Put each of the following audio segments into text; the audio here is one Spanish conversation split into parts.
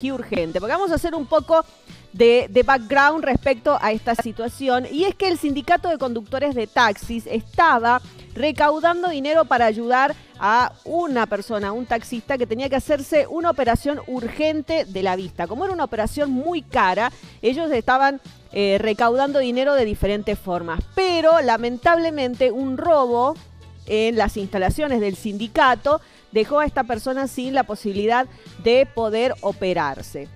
Qué urgente, porque vamos a hacer un poco de, background respecto a esta situación. Y es que el sindicato de conductores de taxis estaba recaudando dinero para ayudar a una persona, un taxista, que tenía que hacerse una operación urgente de la vista. Como era una operación muy cara, ellos estaban eh, recaudando dinero de diferentes formas. Pero lamentablemente un robo en las instalaciones del sindicato, dejó a esta persona sin la posibilidad de poder operarse.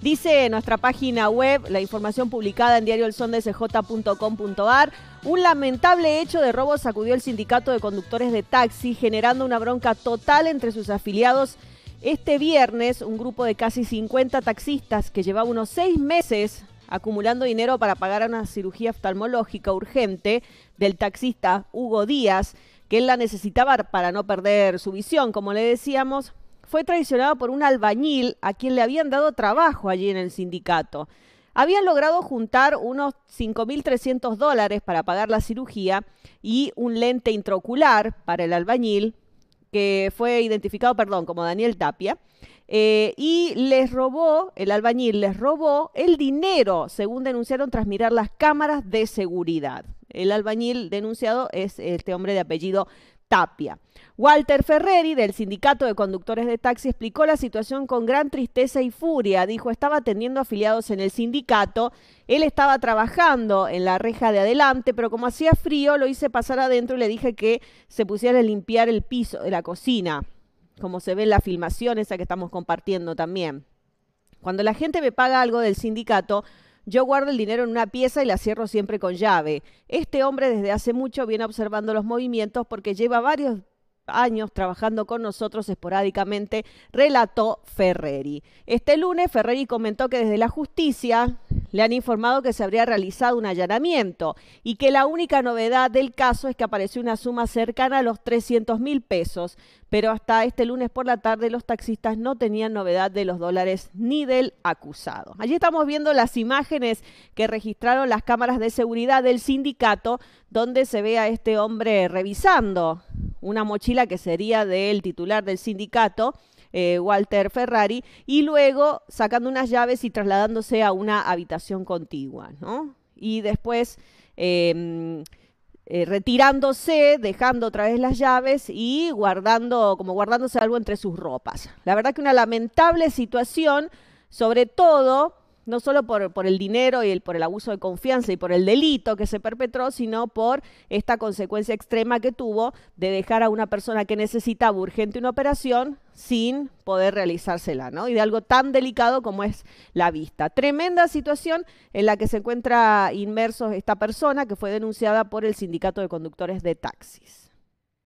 Dice nuestra página web, la información publicada en diarioelsondesj.com.ar, un lamentable hecho de robo sacudió el sindicato de conductores de taxi, generando una bronca total entre sus afiliados. Este viernes, un grupo de casi 50 taxistas que llevaba unos seis meses acumulando dinero para pagar una cirugía oftalmológica urgente del taxista Hugo Díaz, que él la necesitaba para no perder su visión, como le decíamos, fue traicionado por un albañil a quien le habían dado trabajo allí en el sindicato. Habían logrado juntar unos 5.300 dólares para pagar la cirugía y un lente intraocular para el albañil, que fue identificado, perdón, como Daniel Tapia, eh, y les robó, el albañil les robó el dinero, según denunciaron tras mirar las cámaras de seguridad. El albañil denunciado es este hombre de apellido Tapia. Walter Ferreri, del Sindicato de Conductores de Taxi, explicó la situación con gran tristeza y furia. Dijo, estaba atendiendo afiliados en el sindicato, él estaba trabajando en la reja de adelante, pero como hacía frío, lo hice pasar adentro y le dije que se pusiera a limpiar el piso de la cocina, como se ve en la filmación esa que estamos compartiendo también. Cuando la gente me paga algo del sindicato, yo guardo el dinero en una pieza y la cierro siempre con llave. Este hombre desde hace mucho viene observando los movimientos porque lleva varios años trabajando con nosotros esporádicamente, relató Ferreri. Este lunes Ferreri comentó que desde la justicia le han informado que se habría realizado un allanamiento y que la única novedad del caso es que apareció una suma cercana a los 300 mil pesos, pero hasta este lunes por la tarde los taxistas no tenían novedad de los dólares ni del acusado. Allí estamos viendo las imágenes que registraron las cámaras de seguridad del sindicato, donde se ve a este hombre revisando una mochila que sería del titular del sindicato eh, Walter Ferrari, y luego sacando unas llaves y trasladándose a una habitación contigua, ¿no? Y después... Em, eh, retirándose, dejando otra vez las llaves y guardando, como guardándose algo entre sus ropas. La verdad que una lamentable situación, sobre todo no solo por, el dinero y el, por el abuso de confianza y por el delito que se perpetró, sino por esta consecuencia extrema que tuvo de dejar a una persona que necesitaba urgente una operación sin poder realizársela, ¿no? Y de algo tan delicado como es la vista. Tremenda situación en la que se encuentra inmerso esta persona que fue denunciada por el Sindicato de Conductores de Taxis.